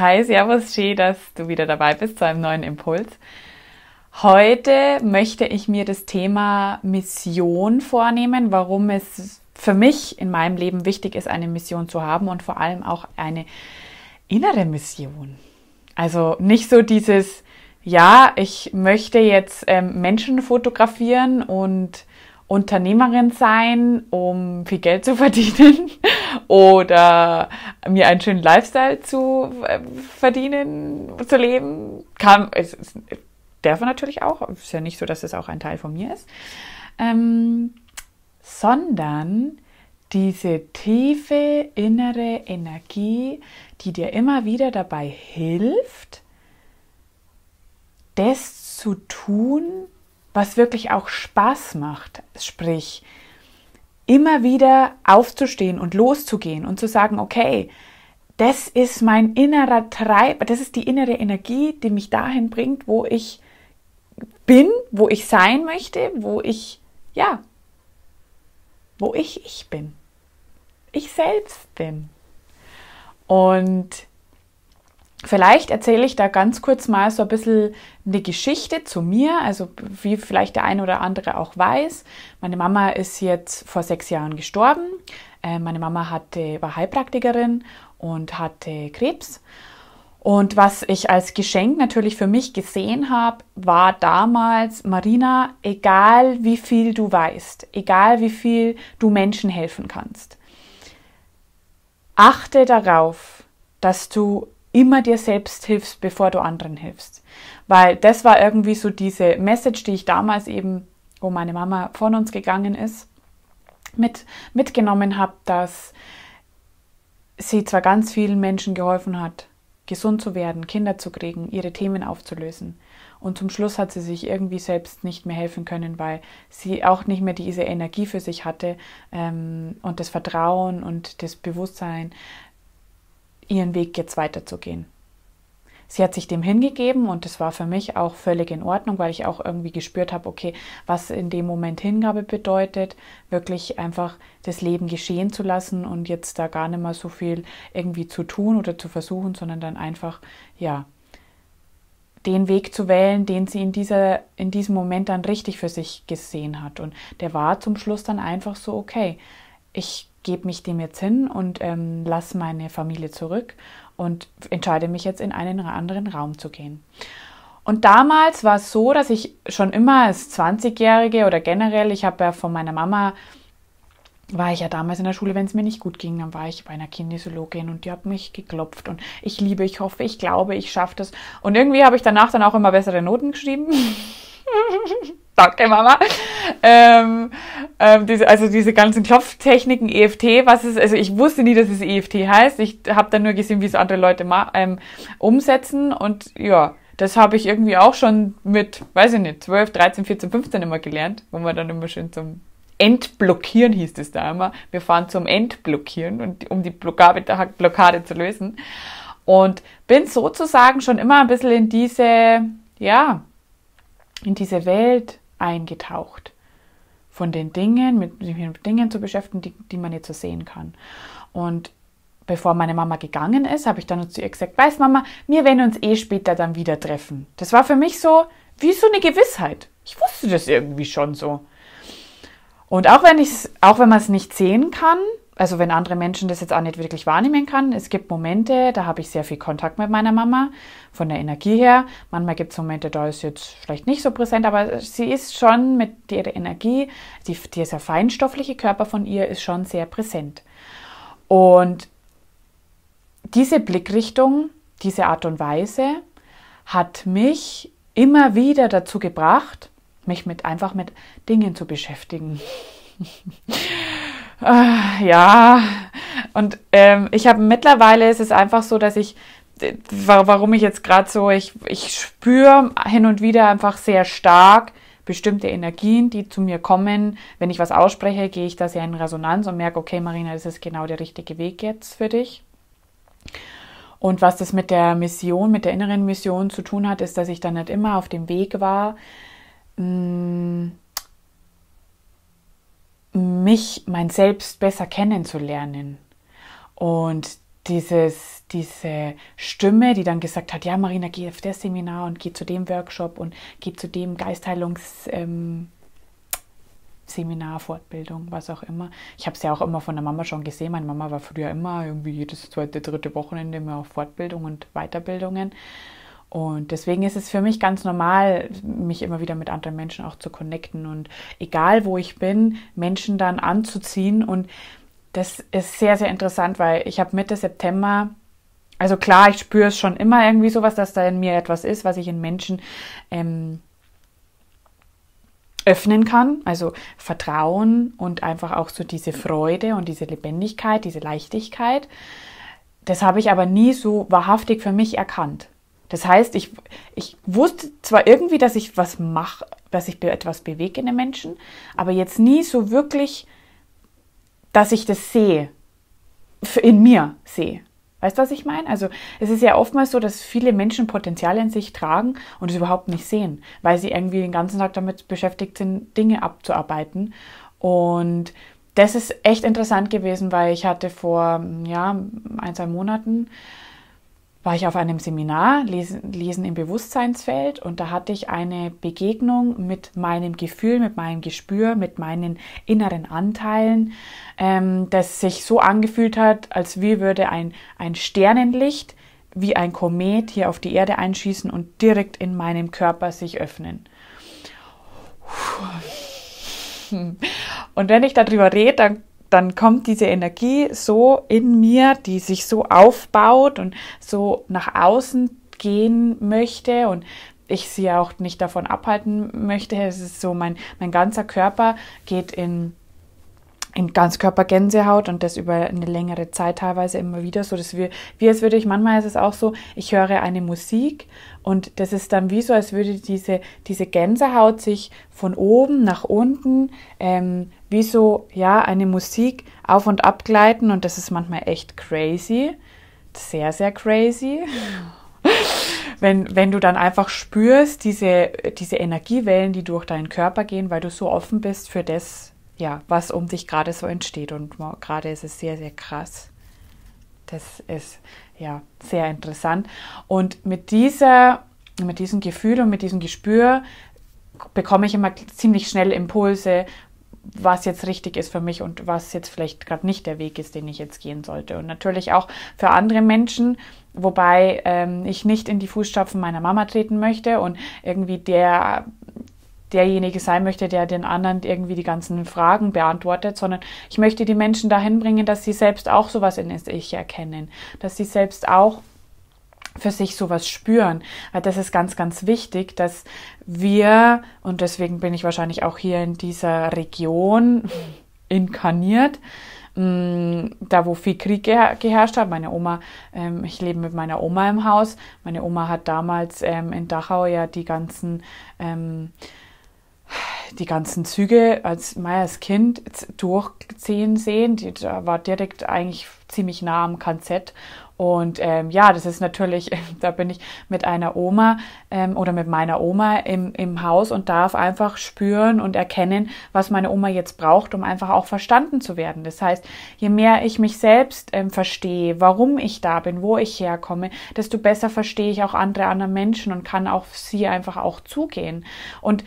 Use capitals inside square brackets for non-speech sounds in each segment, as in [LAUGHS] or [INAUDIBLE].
Hi, Servus, schön, dass du wieder dabei bist zu einem neuen Impuls. Heute möchte ich mir das Thema Mission vornehmen, warum es für mich in meinem Leben wichtig ist, eine Mission zu haben und vor allem auch eine innere Mission. Also nicht so dieses, ja, ich möchte jetzt ähm, Menschen fotografieren und Unternehmerin sein, um viel Geld zu [LAUGHS] verdienen oder mir einen schönen Lifestyle zu äh, verdienen, zu leben. Kann, es, es, darf man natürlich auch. Ist ja nicht so, dass es auch ein Teil von mir ist. Ähm, sondern diese tiefe innere Energie, die dir immer wieder dabei hilft, das zu tun, was wirklich auch Spaß macht, sprich immer wieder aufzustehen und loszugehen und zu sagen, okay, das ist mein innerer Treiber, das ist die innere Energie, die mich dahin bringt, wo ich bin, wo ich sein möchte, wo ich, ja, wo ich ich bin. Ich selbst bin. Und Vielleicht erzähle ich da ganz kurz mal so ein bisschen eine Geschichte zu mir, also wie vielleicht der eine oder andere auch weiß. Meine Mama ist jetzt vor sechs Jahren gestorben. Äh, meine Mama hatte, war Heilpraktikerin und hatte Krebs. Und was ich als Geschenk natürlich für mich gesehen habe, war damals, Marina, egal wie viel du weißt, egal wie viel du Menschen helfen kannst, achte darauf, dass du immer dir selbst hilfst, bevor du anderen hilfst. Weil das war irgendwie so diese Message, die ich damals eben, wo meine Mama von uns gegangen ist, mit, mitgenommen habe, dass sie zwar ganz vielen Menschen geholfen hat, gesund zu werden, Kinder zu kriegen, ihre Themen aufzulösen. Und zum Schluss hat sie sich irgendwie selbst nicht mehr helfen können, weil sie auch nicht mehr diese Energie für sich hatte ähm, und das Vertrauen und das Bewusstsein, ihren Weg jetzt weiterzugehen. Sie hat sich dem hingegeben und das war für mich auch völlig in Ordnung, weil ich auch irgendwie gespürt habe, okay, was in dem Moment Hingabe bedeutet, wirklich einfach das Leben geschehen zu lassen und jetzt da gar nicht mehr so viel irgendwie zu tun oder zu versuchen, sondern dann einfach, ja, den Weg zu wählen, den sie in, dieser, in diesem Moment dann richtig für sich gesehen hat. Und der war zum Schluss dann einfach so, okay, ich gebe mich dem jetzt hin und ähm, lasse meine Familie zurück und entscheide mich jetzt in einen anderen Raum zu gehen. Und damals war es so, dass ich schon immer als 20-Jährige oder generell, ich habe ja von meiner Mama, war ich ja damals in der Schule, wenn es mir nicht gut ging, dann war ich bei einer Kinesiologin und die hat mich geklopft und ich liebe, ich hoffe, ich glaube, ich schaffe das. Und irgendwie habe ich danach dann auch immer bessere Noten geschrieben. [LAUGHS] Danke, Mama. Ähm, ähm, diese, also diese ganzen Klopftechniken, EFT, was ist, also ich wusste nie, dass es EFT heißt. Ich habe dann nur gesehen, wie es andere Leute ähm, umsetzen und ja, das habe ich irgendwie auch schon mit, weiß ich nicht, 12, 13, 14, 15 immer gelernt, wo man dann immer schön zum Entblockieren hieß es da immer. Wir fahren zum Entblockieren und um die Blockade, Blockade zu lösen. Und bin sozusagen schon immer ein bisschen in diese, ja, in diese Welt eingetaucht. Von den Dingen, mit, mit Dingen zu beschäftigen, die, die man jetzt so sehen kann. Und bevor meine Mama gegangen ist, habe ich dann zu ihr gesagt, weiß Mama, wir werden uns eh später dann wieder treffen. Das war für mich so wie so eine Gewissheit. Ich wusste das irgendwie schon so. Und auch wenn ich auch wenn man es nicht sehen kann, also wenn andere Menschen das jetzt auch nicht wirklich wahrnehmen kann. Es gibt Momente, da habe ich sehr viel Kontakt mit meiner Mama, von der Energie her. Manchmal gibt es Momente, da ist jetzt vielleicht nicht so präsent, aber sie ist schon mit ihrer Energie, die, dieser feinstoffliche Körper von ihr ist schon sehr präsent. Und diese Blickrichtung, diese Art und Weise hat mich immer wieder dazu gebracht, mich mit einfach mit Dingen zu beschäftigen. [LAUGHS] äh, ja. Und ähm, ich habe mittlerweile ist es einfach so, dass ich, warum ich jetzt gerade so, ich, ich spüre hin und wieder einfach sehr stark bestimmte Energien, die zu mir kommen. Wenn ich was ausspreche, gehe ich da sehr in Resonanz und merke, okay, Marina, das ist genau der richtige Weg jetzt für dich. Und was das mit der Mission, mit der inneren Mission zu tun hat, ist, dass ich dann nicht immer auf dem Weg war, hm, mich, mein Selbst besser kennenzulernen. Und dieses, diese Stimme, die dann gesagt hat, ja Marina, geh auf das Seminar und geh zu dem Workshop und geh zu dem Geistheilungsseminar, ähm, Fortbildung, was auch immer. Ich habe es ja auch immer von der Mama schon gesehen. Meine Mama war früher immer irgendwie jedes zweite, dritte Wochenende immer auf Fortbildung und Weiterbildungen. Und deswegen ist es für mich ganz normal, mich immer wieder mit anderen Menschen auch zu connecten und egal wo ich bin, Menschen dann anzuziehen. Und das ist sehr, sehr interessant, weil ich habe Mitte September, also klar, ich spüre es schon immer irgendwie sowas, dass da in mir etwas ist, was ich in Menschen ähm, öffnen kann. Also Vertrauen und einfach auch so diese Freude und diese Lebendigkeit, diese Leichtigkeit. Das habe ich aber nie so wahrhaftig für mich erkannt. Das heißt, ich, ich wusste zwar irgendwie, dass ich was mache, dass ich etwas bewege in den Menschen, aber jetzt nie so wirklich, dass ich das sehe, in mir sehe. Weißt du, was ich meine? Also es ist ja oftmals so, dass viele Menschen Potenziale in sich tragen und es überhaupt nicht sehen, weil sie irgendwie den ganzen Tag damit beschäftigt sind, Dinge abzuarbeiten. Und das ist echt interessant gewesen, weil ich hatte vor ja, ein, zwei Monaten war ich auf einem Seminar, Lesen, Lesen im Bewusstseinsfeld, und da hatte ich eine Begegnung mit meinem Gefühl, mit meinem Gespür, mit meinen inneren Anteilen, ähm, das sich so angefühlt hat, als wie würde ein, ein Sternenlicht wie ein Komet hier auf die Erde einschießen und direkt in meinem Körper sich öffnen. Puh. Und wenn ich darüber rede, dann dann kommt diese Energie so in mir, die sich so aufbaut und so nach außen gehen möchte und ich sie auch nicht davon abhalten möchte. Es ist so, mein, mein ganzer Körper geht in, in Ganzkörpergänsehaut und das über eine längere Zeit teilweise immer wieder so, dass wir, wie es würde ich, manchmal ist es auch so, ich höre eine Musik und das ist dann wie so, als würde diese, diese Gänsehaut sich von oben nach unten ähm, wie so ja, eine Musik auf und ab gleiten. Und das ist manchmal echt crazy. Sehr, sehr crazy. [LAUGHS] wenn, wenn du dann einfach spürst, diese, diese Energiewellen, die durch deinen Körper gehen, weil du so offen bist für das, ja, was um dich gerade so entsteht. Und gerade ist es sehr, sehr krass. Das ist ja sehr interessant. Und mit, dieser, mit diesem Gefühl und mit diesem Gespür bekomme ich immer ziemlich schnell Impulse, was jetzt richtig ist für mich und was jetzt vielleicht gerade nicht der Weg ist, den ich jetzt gehen sollte. Und natürlich auch für andere Menschen, wobei ähm, ich nicht in die Fußstapfen meiner Mama treten möchte und irgendwie der derjenige sein möchte, der den anderen irgendwie die ganzen Fragen beantwortet, sondern ich möchte die Menschen dahin bringen, dass sie selbst auch sowas in sich erkennen, dass sie selbst auch für sich sowas spüren. Weil das ist ganz, ganz wichtig, dass wir, und deswegen bin ich wahrscheinlich auch hier in dieser Region inkarniert, mm, da wo viel Krieg geherrscht hat. Meine Oma, ähm, ich lebe mit meiner Oma im Haus. Meine Oma hat damals ähm, in Dachau ja die ganzen ähm, die ganzen Züge als Meyers Kind durchziehen sehen. Die war direkt eigentlich ziemlich nah am KZ. Und ähm, ja, das ist natürlich, [LAUGHS] da bin ich mit einer Oma ähm, oder mit meiner Oma im, im Haus und darf einfach spüren und erkennen, was meine Oma jetzt braucht, um einfach auch verstanden zu werden. Das heißt, je mehr ich mich selbst ähm, verstehe, warum ich da bin, wo ich herkomme, desto besser verstehe ich auch andere andere Menschen und kann auf sie einfach auch zugehen. Und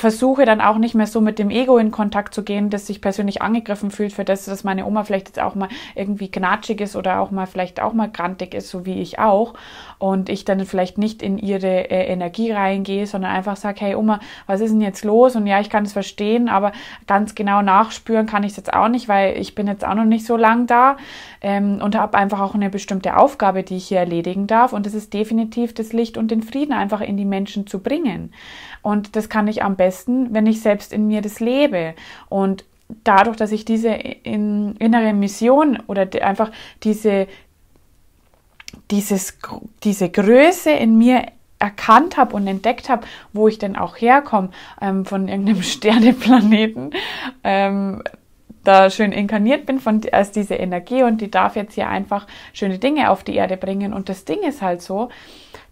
versuche dann auch nicht mehr so mit dem Ego in Kontakt zu gehen, dass sich persönlich angegriffen fühlt für das, dass meine Oma vielleicht jetzt auch mal irgendwie knatschig ist oder auch mal vielleicht auch mal grantig ist, so wie ich auch, und ich dann vielleicht nicht in ihre äh, Energie reingehe, sondern einfach sage, hey Oma, was ist denn jetzt los? Und ja, ich kann es verstehen, aber ganz genau nachspüren kann ich es jetzt auch nicht, weil ich bin jetzt auch noch nicht so lang da ähm, und habe einfach auch eine bestimmte Aufgabe, die ich hier erledigen darf. Und das ist definitiv das Licht und den Frieden einfach in die Menschen zu bringen. Und das kann ich am besten, wenn ich selbst in mir das lebe. Und dadurch, dass ich diese in, innere Mission oder die, einfach diese dieses, diese Größe in mir erkannt habe und entdeckt habe, wo ich denn auch herkomme, ähm, von irgendeinem [LAUGHS] Sterneplaneten, ähm, da schön inkarniert bin von, als diese Energie und die darf jetzt hier einfach schöne Dinge auf die Erde bringen. Und das Ding ist halt so,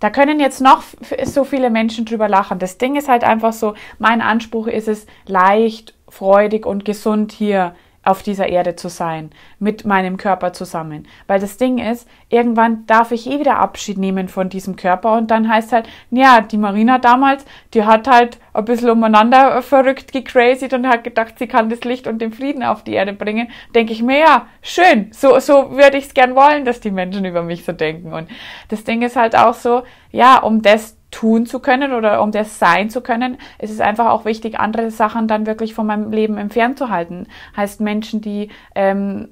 da können jetzt noch so viele Menschen drüber lachen. Das Ding ist halt einfach so, mein Anspruch ist es, leicht, freudig und gesund hier auf dieser Erde zu sein, mit meinem Körper zusammen. Weil das Ding ist, irgendwann darf ich eh wieder Abschied nehmen von diesem Körper und dann heißt halt, ja, die Marina damals, die hat halt ein bisschen umeinander verrückt gecrazied und hat gedacht, sie kann das Licht und den Frieden auf die Erde bringen. Denke ich mir, ja, schön, so, so würde ich es gern wollen, dass die Menschen über mich so denken. Und das Ding ist halt auch so, ja, um das tun zu können oder um das sein zu können, ist es einfach auch wichtig, andere Sachen dann wirklich von meinem Leben entfernt zu halten. Heißt Menschen, die ähm,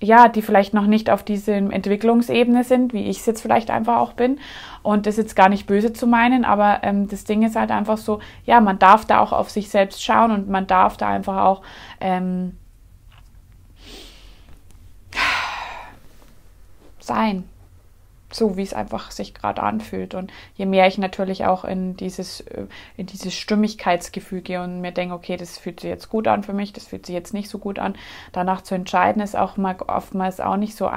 ja, die vielleicht noch nicht auf dieser Entwicklungsebene sind, wie ich es jetzt vielleicht einfach auch bin. Und das ist jetzt gar nicht böse zu meinen, aber ähm, das Ding ist halt einfach so, ja, man darf da auch auf sich selbst schauen und man darf da einfach auch ähm, sein so wie es einfach sich gerade anfühlt. Und je mehr ich natürlich auch in dieses, äh, in dieses Stimmigkeitsgefühl gehe und mir denke, okay, das fühlt sich jetzt gut an für mich, das fühlt sich jetzt nicht so gut an, danach zu entscheiden, ist auch mal oftmals auch nicht so,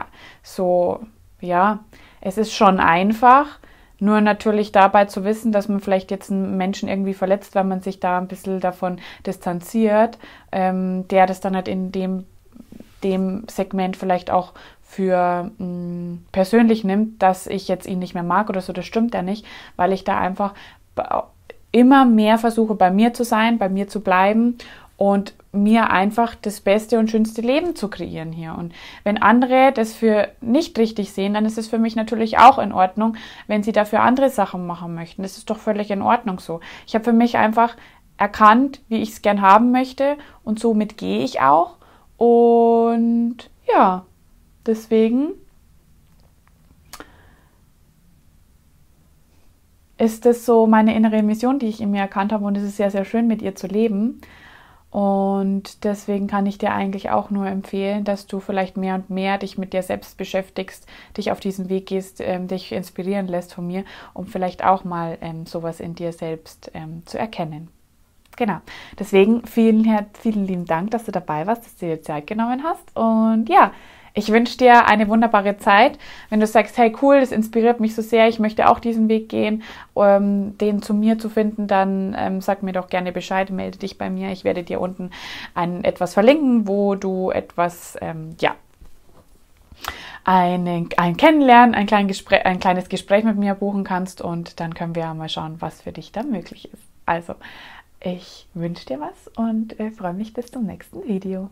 so, ja, es ist schon einfach. Nur natürlich dabei zu wissen, dass man vielleicht jetzt einen Menschen irgendwie verletzt, weil man sich da ein bisschen davon distanziert, ähm, der das dann halt in dem, dem Segment vielleicht auch für mh, hm, persönlich nimmt, dass ich jetzt ihn nicht mehr mag oder so, das stimmt ja nicht, weil ich da einfach immer mehr versuche, bei mir zu sein, bei mir zu bleiben und mir einfach das beste und schönste Leben zu kreieren hier. Und wenn andere das für nicht richtig sehen, dann ist es für mich natürlich auch in Ordnung, wenn sie dafür andere Sachen machen möchten. Das ist doch völlig in Ordnung so. Ich habe für mich einfach erkannt, wie ich es gern haben möchte und somit gehe ich auch. Und ja, Deswegen ist das so meine innere Mission, die ich in mir erkannt habe und es ist sehr, sehr schön, mit ihr zu leben. Und deswegen kann ich dir eigentlich auch nur empfehlen, dass du vielleicht mehr und mehr dich mit dir selbst beschäftigst, dich auf diesen Weg gehst, ähm, dich inspirieren lässt von mir, um vielleicht auch mal ähm, sowas in dir selbst ähm, zu erkennen. Genau. Deswegen vielen, vielen lieben Dank, dass du dabei warst, dass du dir Zeit genommen hast. Und ja, ich wünsche dir eine wunderbare Zeit. Wenn du sagst, hey cool, das inspiriert mich so sehr, ich möchte auch diesen Weg gehen, um ähm, den zu mir zu finden, dann ähm, sag mir doch gerne Bescheid, melde dich bei mir. Ich werde dir unten ein, etwas verlinken, wo du etwas, ähm, ja, eine, ein Kennenlernen, ein, klein Gespräch, ein kleines Gespräch mit mir buchen kannst und dann können wir mal schauen, was für dich da möglich ist. Also, ich wünsche dir was und äh, freue mich bis zum nächsten Video.